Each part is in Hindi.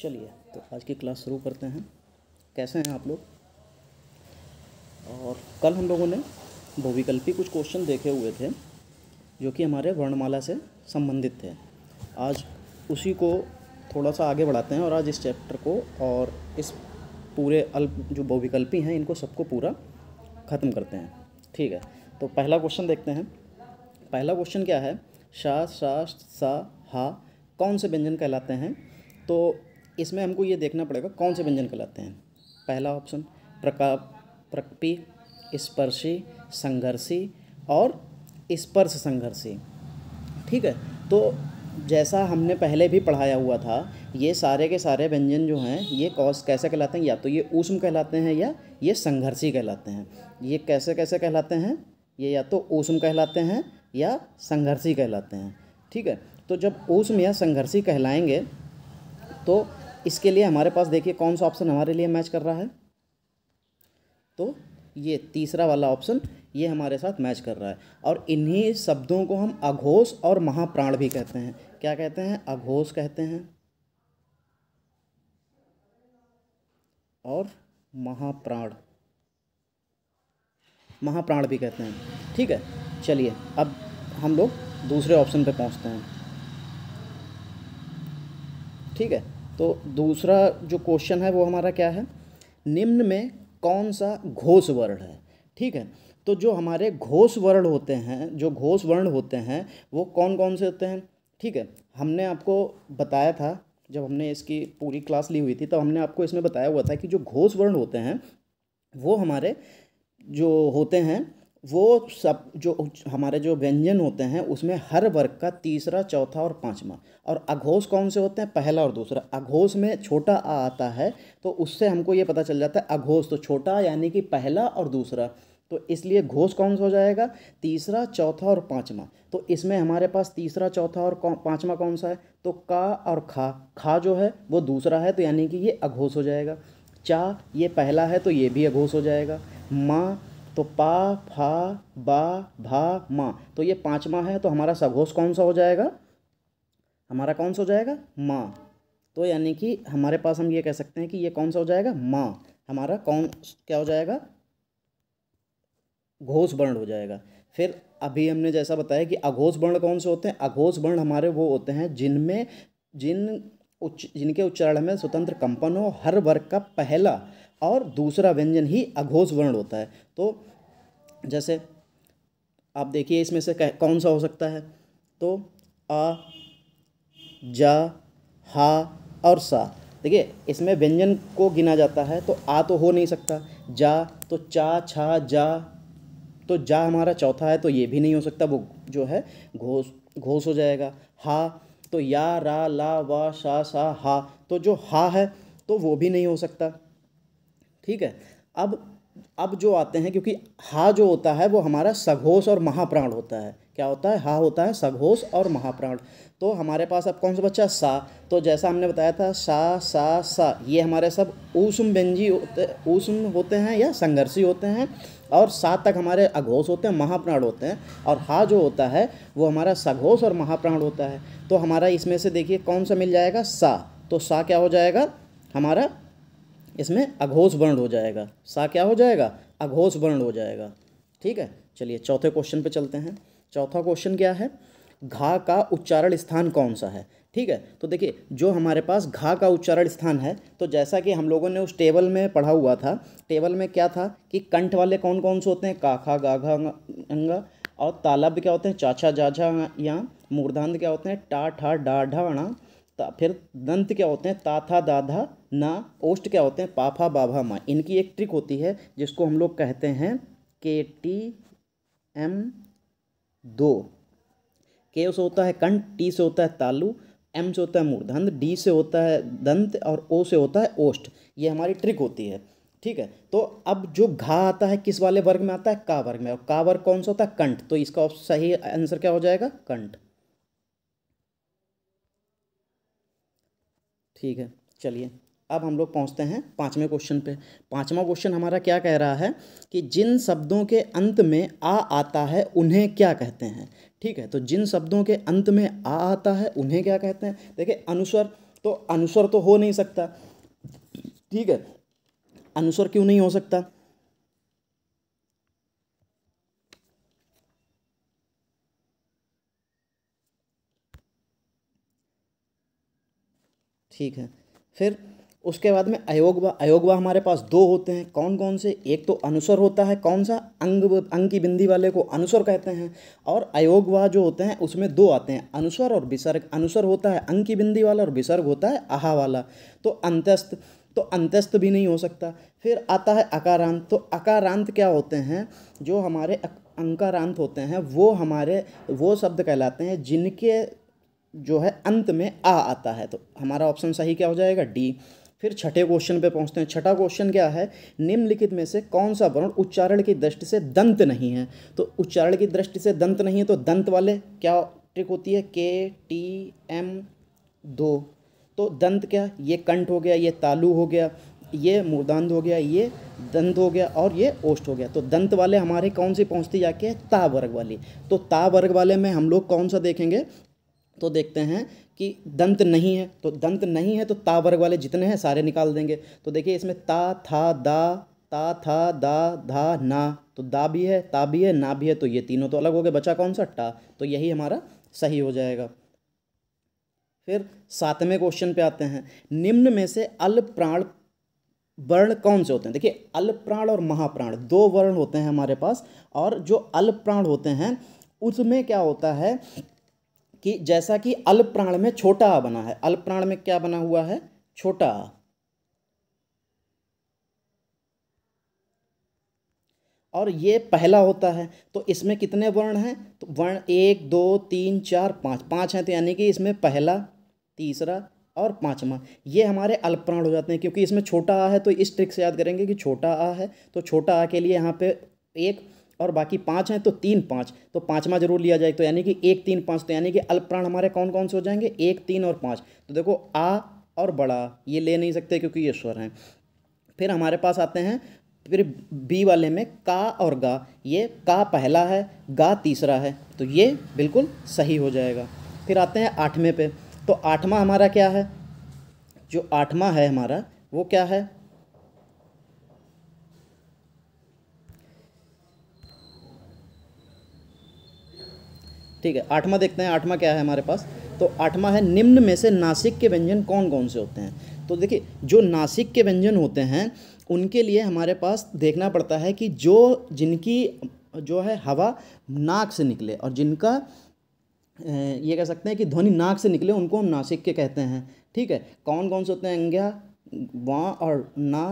चलिए तो आज की क्लास शुरू करते हैं कैसे हैं आप लोग और कल हम लोगों ने भूविकल्पी कुछ क्वेश्चन देखे हुए थे जो कि हमारे वर्णमाला से संबंधित थे आज उसी को थोड़ा सा आगे बढ़ाते हैं और आज इस चैप्टर को और इस पूरे अल्प जो भूविकल्पी हैं इनको सबको पूरा ख़त्म करते हैं ठीक है तो पहला क्वेश्चन देखते हैं पहला क्वेश्चन क्या है शा शा सा हा कौन से व्यंजन कहलाते हैं तो इसमें हमको ये देखना पड़ेगा कौन से व्यंजन कहलाते हैं पहला ऑप्शन प्रका प्रकपी स्पर्शी संघर्षी और स्पर्श संघर्षी ठीक है तो जैसा हमने पहले भी पढ़ाया हुआ था ये सारे के सारे व्यंजन जो हैं ये कौश कैसे कहलाते हैं या तो ये ऊष्म कहलाते हैं या ये संघर्षी कहलाते हैं ये कैसे कैसे कहलाते हैं ये या तो ऊष्म कहलाते हैं या संघर्षी कहलाते हैं ठीक है तो जब ऊष्म या संघर्षी कहलाएंगे तो इसके लिए हमारे पास देखिए कौन सा ऑप्शन हमारे लिए मैच कर रहा है तो ये तीसरा वाला ऑप्शन ये हमारे साथ मैच कर रहा है और इन्हीं शब्दों को हम अघोष और महाप्राण भी कहते हैं क्या कहते हैं अघोष कहते हैं और महाप्राण महाप्राण भी कहते हैं ठीक है चलिए अब हम लोग दूसरे ऑप्शन पे पहुंचते हैं ठीक है तो दूसरा जो क्वेश्चन है वो हमारा क्या है निम्न में कौन सा घोष वर्ण है ठीक है तो जो हमारे घोष वर्ण होते हैं जो घोष वर्ण होते हैं वो कौन कौन से होते हैं ठीक है हमने आपको बताया था जब हमने इसकी पूरी क्लास ली हुई थी तो हमने आपको इसमें बताया हुआ था कि जो घोष वर्ण होते हैं वो हमारे जो होते हैं वो सब जो हमारे जो व्यंजन होते हैं उसमें हर वर्ग का तीसरा चौथा और पाँचवा और अघोष कौन से होते हैं पहला और दूसरा अघोष में छोटा आ आता है तो उससे हमको ये पता चल जाता है अघोष तो छोटा यानी कि पहला और दूसरा तो इसलिए घोष कौन सा हो जाएगा तीसरा चौथा और पाँचवा तो इसमें हमारे पास तीसरा चौथा और पाँचवा कौन सा है तो का और खा खा जो है वो दूसरा है तो यानी कि ये अघोष हो जाएगा चा ये पहला है तो ये भी अघोष हो जाएगा माँ तो पा फा बा भा मा तो ये पाँच माँ है तो हमारा सघोष कौन सा हो जाएगा हमारा कौन सा हो जाएगा माँ तो यानी कि हमारे पास हम ये कह सकते हैं कि ये कौन सा हो जाएगा माँ हमारा कौन क्या हो जाएगा घोष वर्ण हो जाएगा फिर अभी हमने जैसा बताया कि अघोष वर्ण कौन से होते हैं अघोष वर्ण हमारे वो होते हैं जिनमें जिन उच्च जिनके उच्चारण में स्वतंत्र कंपन हो हर वर्ग का पहला और दूसरा व्यंजन ही अघोष वर्ण होता है तो जैसे आप देखिए इसमें से कौन सा हो सकता है तो आ जा हा और सा देखिए इसमें व्यंजन को गिना जाता है तो आ तो हो नहीं सकता जा तो चा छा जा तो जा हमारा चौथा है तो ये भी नहीं हो सकता वो जो है घोष घोष हो जाएगा हा तो या रा ला वा शा सा हा तो जो हा है तो वो भी नहीं हो सकता ठीक है अब अब जो आते हैं क्योंकि हा जो होता है वो हमारा सघोष और महाप्राण होता है क्या होता है हा होता है सघोष और महाप्राण तो हमारे पास अब कौन सा बच्चा सा तो जैसा हमने बताया था सा सा सा ये हमारे सब ऊष्म व्यंजी होते ऊष्म होते हैं या संघर्षी होते हैं और सात तक हमारे अघोष होते हैं महाप्राण होते हैं और हा जो होता है वो हमारा सघोष और महाप्राण होता है तो हमारा इसमें से देखिए कौन सा मिल जाएगा सा तो सा क्या हो जाएगा हमारा इसमें अघोष वर्ण हो जाएगा सा क्या हो जाएगा अघोष वर्ण हो जाएगा ठीक है चलिए चौथे क्वेश्चन पे चलते हैं चौथा क्वेश्चन क्या है घा का उच्चारण स्थान कौन सा है ठीक है तो देखिए जो हमारे पास घा का उच्चारण स्थान है तो जैसा कि हम लोगों ने उस टेबल में पढ़ा हुआ था टेबल में क्या था कि कंठ वाले कौन कौन से होते हैं काखा गाघा अंगा और तालाब क्या होते हैं चाचा जाझा या मूर्धांध क्या होते हैं टा ठा डा ढा अणा फिर दंत क्या होते हैं ताथा दाधा ना ओष्ट क्या होते हैं पाफा बाभा माँ इनकी एक ट्रिक होती है जिसको हम लोग कहते हैं के टी एम दो के से होता है कंठ टी से होता है तालू एम से होता है मूर्धंत डी से होता है दंत और ओ से होता है ओष्ट ये हमारी ट्रिक होती है ठीक है तो अब जो घा आता है किस वाले वर्ग में आता है का वर्ग में और का वर्ग कौन सा होता है कंठ तो इसका सही आंसर क्या हो जाएगा कंठ ठीक है चलिए अब हम लोग पहुंचते हैं पांचवें क्वेश्चन पे पाँचवा क्वेश्चन हमारा क्या कह रहा है कि जिन शब्दों के अंत में आ आता है उन्हें क्या कहते हैं ठीक है तो जिन शब्दों के अंत में आ आता है उन्हें क्या कहते हैं देखिए अनुस्वर तो अनुस्वर तो हो नहीं सकता ठीक है अनुस्वर क्यों नहीं हो सकता ठीक है फिर उसके बाद में अयोगवा अयोगवा हमारे पास दो होते हैं कौन कौन से एक तो अनुसर होता है कौन सा अंग अंग की बिंदी वाले को अनुसर कहते हैं और अयोगवा जो होते हैं उसमें दो आते हैं अनुसर और विसर्ग अनुसर होता है अंग की बिंदी वाला और विसर्ग होता है आहा वाला तो अंत्यस्त तो अंत्यस्त भी नहीं हो सकता फिर आता है अकारांत तो अकारांत क्या होते हैं जो हमारे अंकारांत होते हैं वो हमारे वो शब्द कहलाते हैं जिनके जो है अंत में आ आता है तो हमारा ऑप्शन सही क्या हो जाएगा डी फिर छठे क्वेश्चन पे पहुंचते हैं छठा क्वेश्चन क्या है निम्नलिखित में से कौन सा वर्ण उच्चारण की दृष्टि से दंत नहीं है तो उच्चारण की दृष्टि से दंत नहीं है तो दंत वाले क्या ट्रिक होती है के टी एम दो तो दंत क्या ये कंठ हो गया ये तालू हो गया ये मुर्दांध हो गया ये दंत हो गया और ये ओष्ठ हो गया तो दंत वाले हमारे कौन सी पहुंचती जाके ता वर्ग वाली तो ता वर्ग वाले में हम लोग कौन सा देखेंगे तो देखते हैं कि दंत नहीं है तो दंत नहीं है तो ता वर्ग वाले जितने हैं सारे निकाल देंगे तो देखिए इसमें ता था दा ता था दा धा ना तो दा भी है ता भी है ना भी है तो ये तीनों तो अलग हो गए बचा कौन सा टा तो यही हमारा सही हो जाएगा फिर सातवें क्वेश्चन पे आते हैं निम्न में से अल प्राण वर्ण कौन से होते हैं देखिए अल प्राण और महाप्राण दो वर्ण होते हैं हमारे पास और जो अल प्राण होते हैं उसमें क्या होता है कि जैसा कि अल्प प्राण में छोटा आ बना है अल्प प्राण में क्या बना हुआ है छोटा आ और ये पहला होता है तो इसमें कितने वर्ण हैं तो वर्ण एक दो तीन चार पाँच पाँच हैं तो यानी कि इसमें पहला तीसरा और पाँचवा ये हमारे अल्पप्राण हो जाते हैं क्योंकि इसमें छोटा आ है तो इस ट्रिक से याद करेंगे कि छोटा आ है तो छोटा आ के लिए यहाँ पे एक और बाकी पाँच हैं तो तीन पाँच तो पाँचवा जरूर लिया जाए तो यानी कि एक तीन पाँच तो यानी कि अल्पप्राण हमारे कौन कौन से हो जाएंगे एक तीन और पाँच तो देखो आ और बड़ा ये ले नहीं सकते क्योंकि ये स्वर हैं फिर हमारे पास आते हैं फिर बी वाले में का और गा ये का पहला है गा तीसरा है तो ये बिल्कुल सही हो जाएगा फिर आते हैं आठवें पे तो आठवां हमारा क्या है जो आठवां है हमारा वो क्या है ठीक है आठवां देखते हैं आठवां क्या है हमारे पास तो आठवां है निम्न में से नासिक के व्यंजन कौन कौन से होते हैं तो देखिए जो नासिक के व्यंजन होते हैं उनके लिए हमारे पास देखना पड़ता है कि जो जिनकी जो है हवा नाक से निकले और जिनका ये कह सकते हैं कि ध्वनि नाक से निकले उनको हम नासिक के कहते हैं ठीक है कौन कौन से होते हैं अंग्या वाँ और ना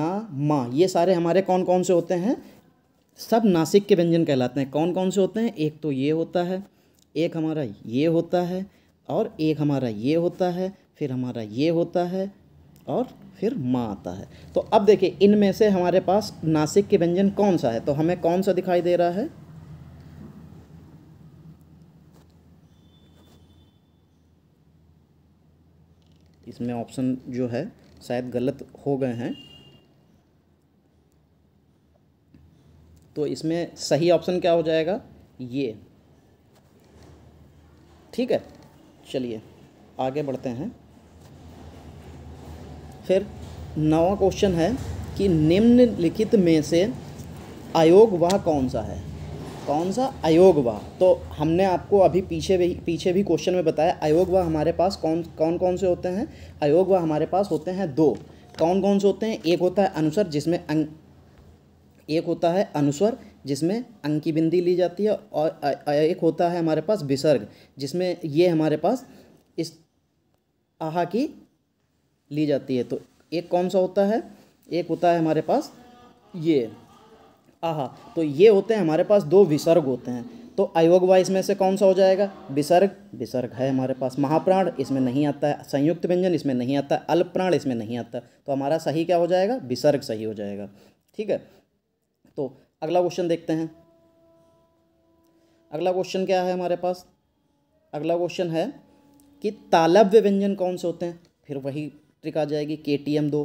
ना माँ ये सारे हमारे कौन कौन से होते हैं सब नासिक के व्यंजन कहलाते हैं कौन कौन से होते हैं एक तो ये होता है एक हमारा ये होता है और एक हमारा ये होता है फिर हमारा ये होता है और फिर माँ आता है तो अब देखिए इनमें से हमारे पास नासिक के व्यंजन कौन सा है तो हमें कौन सा दिखाई दे रहा है इसमें ऑप्शन जो है शायद गलत हो गए हैं तो इसमें सही ऑप्शन क्या हो जाएगा ये ठीक है चलिए आगे बढ़ते हैं फिर नवा क्वेश्चन है कि निम्नलिखित में से आयोग वह कौन सा है कौन सा आयोग वह तो हमने आपको अभी पीछे भी पीछे भी क्वेश्चन में बताया आयोग वह हमारे पास कौन कौन कौन से होते हैं आयोग वह हमारे पास होते हैं दो कौन कौन से होते हैं एक होता है अनुसर जिसमें एक होता है अनुस्वर जिसमें अंकी बिंदी ली जाती है और एक होता है हमारे पास विसर्ग जिसमें ये हमारे पास इस आहा की ली जाती है तो एक कौन सा होता है एक होता है हमारे पास ये आहा तो ये होते हैं हमारे पास दो विसर्ग होते हैं तो अयोग वाइस में से कौन सा हो जाएगा विसर्ग विसर्ग है हमारे पास महाप्राण इसमें नहीं आता है संयुक्त व्यंजन इसमें नहीं आता अल्प प्राण इसमें नहीं आता तो हमारा सही क्या हो जाएगा विसर्ग सही हो जाएगा ठीक है तो अगला क्वेश्चन देखते हैं अगला क्वेश्चन क्या है हमारे पास अगला क्वेश्चन है कि तालव्य व्यंजन कौन से होते हैं फिर वही ट्रिक आ जाएगी के टी एम दो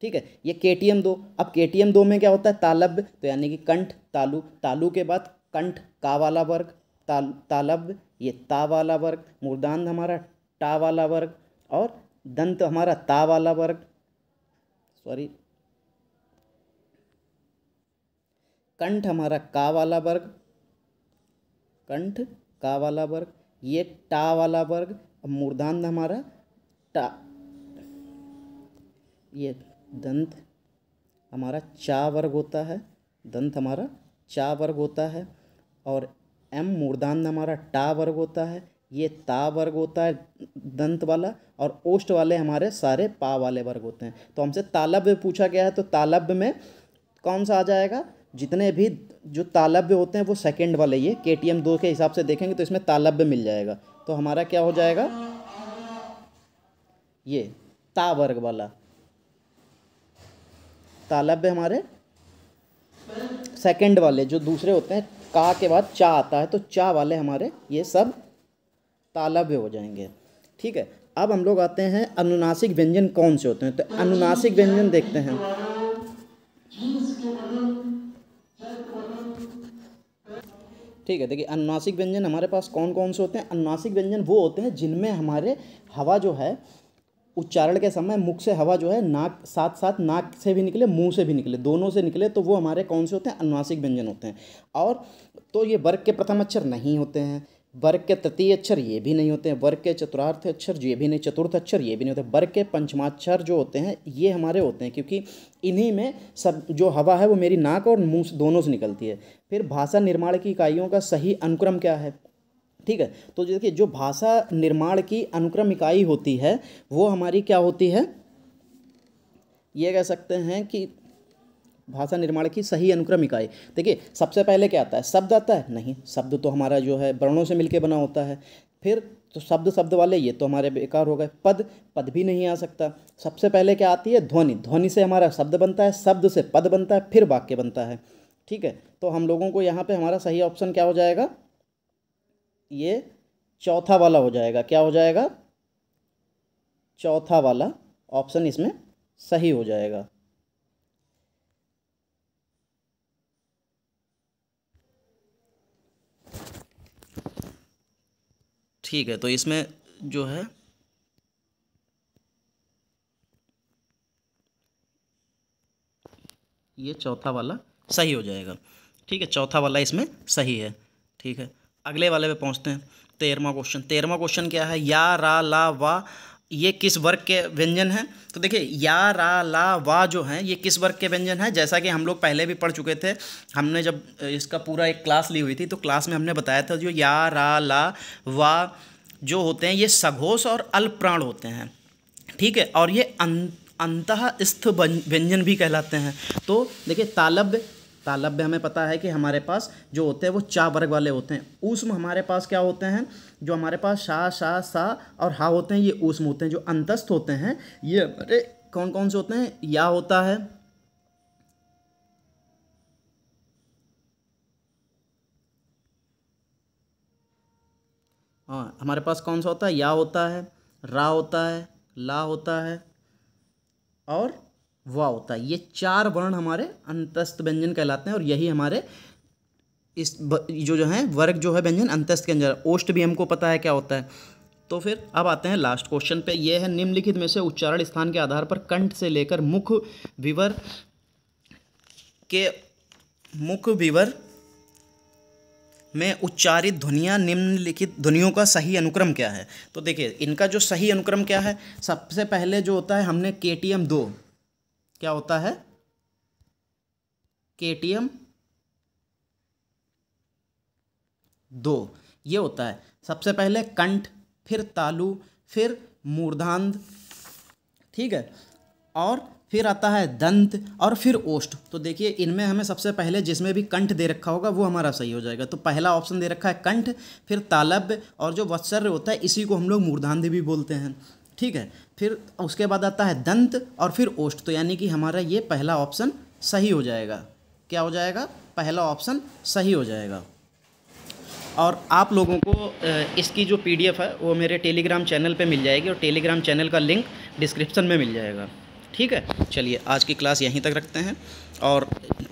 ठीक है ये के टी एम दो अब के टी एम दो में क्या होता है तालव्य तो यानी कि कंठ तालु तालु के बाद कंठ का वाला वर्ग ताल तालव्य ये ता वाला वर्ग मूर्दांध हमारा टा वाला वर्ग और दंत हमारा ता वाला वर्ग सॉरी कंठ हमारा का वाला वर्ग कंठ का वाला वर्ग ये टा वाला वर्ग अब मूर्धान्ध हमारा टा ये दंत हमारा चा वर्ग होता है दंत हमारा चा वर्ग होता है और एम मूर्धान्ध हमारा टा वर्ग होता है ये ता वर्ग होता है दंत वाला और ओष्ट वाले हमारे सारे पा वाले वर्ग होते हैं तो हमसे तालब्य पूछा गया है तो तालब्य में कौन सा आ जाएगा जितने भी जो तालब्य होते हैं वो सेकंड वाले ये के टी एम दो के हिसाब से देखेंगे तो इसमें तालब्य मिल जाएगा तो हमारा क्या हो जाएगा ये ता वर्ग वाला तालब्य हमारे सेकंड वाले जो दूसरे होते हैं का के बाद चा आता है तो चा वाले हमारे ये सब तालब्य हो जाएंगे ठीक है अब हम लोग आते हैं अनुनासिक व्यंजन कौन से होते हैं तो अनुनासिक व्यंजन देखते हैं ठीक है देखिए अनुनासिक व्यंजन हमारे पास कौन कौन से होते हैं अनुनासिक व्यंजन वो होते हैं जिनमें हमारे हवा जो है उच्चारण के समय मुख से हवा जो है नाक साथ साथ नाक से भी निकले मुंह से भी निकले दोनों से निकले तो वो हमारे कौन से होते हैं अनुनासिक व्यंजन होते हैं और तो ये वर्ग के प्रथम अक्षर नहीं होते हैं वर्ग के तृतीय अक्षर ये भी नहीं होते हैं वर्ग के चतुरार्थ अक्षर ये भी नहीं चतुर्थ अक्षर ये भी नहीं होते वर्ग के पंचमाक्षर जो होते हैं ये हमारे होते हैं क्योंकि इन्हीं में सब जो हवा है वो मेरी नाक और मुंह दोनों से निकलती है फिर भाषा निर्माण की इकाइयों का सही अनुक्रम क्या है ठीक है तो देखिए जो भाषा निर्माण की अनुक्रम इकाई होती है वो हमारी क्या होती है ये कह सकते हैं कि भाषा निर्माण की सही अनुक्रम इकाई देखिए सबसे पहले क्या आता है शब्द आता है नहीं शब्द तो हमारा जो है वर्णों से मिलके बना होता है फिर तो शब्द शब्द वाले ये तो हमारे बेकार हो गए पद पद भी नहीं आ सकता सबसे पहले क्या आती है ध्वनि ध्वनि से हमारा शब्द बनता है शब्द से पद बनता है फिर वाक्य बनता है ठीक है तो हम लोगों को यहाँ पे हमारा सही ऑप्शन क्या हो जाएगा ये चौथा वाला हो जाएगा क्या हो जाएगा चौथा वाला ऑप्शन इसमें सही हो जाएगा ठीक है तो इसमें जो है ये चौथा वाला सही हो जाएगा ठीक है चौथा वाला इसमें सही है ठीक है अगले वाले पे पहुंचते हैं तेरहवा क्वेश्चन तेरहवा क्वेश्चन क्या है या रा ला वा ये किस वर्ग के व्यंजन हैं तो देखिए या रा ला वा जो हैं ये किस वर्ग के व्यंजन हैं जैसा कि हम लोग पहले भी पढ़ चुके थे हमने जब इसका पूरा एक क्लास ली हुई थी तो क्लास में हमने बताया था जो या रा ला वा जो होते हैं ये सघोष और अल्प्राण होते हैं ठीक है और ये अं-, अंत स्थ व्यंजन भी कहलाते हैं तो देखिए तालब्य तालब्य हमें पता है कि हमारे पास जो होते हैं वो चा वर्ग वाले होते हैं ऊष्म हमारे पास क्या होते हैं जो हमारे पास शाह शाह सा और हा होते हैं ये ऊष्म होते हैं जो अंतस्थ होते हैं ये हमारे कौन कौन से होते हैं या होता है हाँ हमारे पास कौन सा होता है या होता है रा होता है ला होता है और वा होता है ये चार वर्ण हमारे अंतस्थ व्यंजन कहलाते हैं और यही हमारे इस जो जो है वर्ग जो है व्यंजन अंतस्थ के अंदर ओष्ट भी हमको पता है क्या होता है तो फिर अब आते हैं लास्ट क्वेश्चन पे ये है निम्नलिखित में से उच्चारण स्थान के आधार पर कंठ से लेकर मुख विवर के मुख विवर में उच्चारित ध्वनियाँ निम्नलिखित ध्वनियों का सही अनुक्रम क्या है तो देखिए इनका जो सही अनुक्रम क्या है सबसे पहले जो होता है हमने के टी एम दो क्या होता है के टी एम दो ये होता है सबसे पहले कंठ फिर तालु फिर मूर्धांध ठीक है और फिर आता है दंत और फिर ओष्ठ तो देखिए इनमें हमें सबसे पहले जिसमें भी कंठ दे रखा होगा वो हमारा सही हो जाएगा तो पहला ऑप्शन दे रखा है कंठ फिर तालब्य और जो वत्सर्य होता है इसी को हम लोग मूर्धांध भी बोलते हैं ठीक है फिर उसके बाद आता है दंत और फिर ओष्ट तो यानी कि हमारा ये पहला ऑप्शन सही हो जाएगा क्या हो जाएगा पहला ऑप्शन सही हो जाएगा और आप लोगों को इसकी जो पीडीएफ है वो मेरे टेलीग्राम चैनल पे मिल जाएगी और टेलीग्राम चैनल का लिंक डिस्क्रिप्शन में मिल जाएगा ठीक है चलिए आज की क्लास यहीं तक रखते हैं और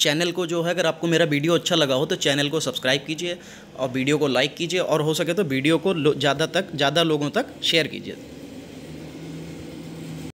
चैनल को जो है अगर आपको मेरा वीडियो अच्छा लगा हो तो चैनल को सब्सक्राइब कीजिए और वीडियो को लाइक कीजिए और हो सके तो वीडियो को ज़्यादा तक ज़्यादा लोगों तक शेयर कीजिए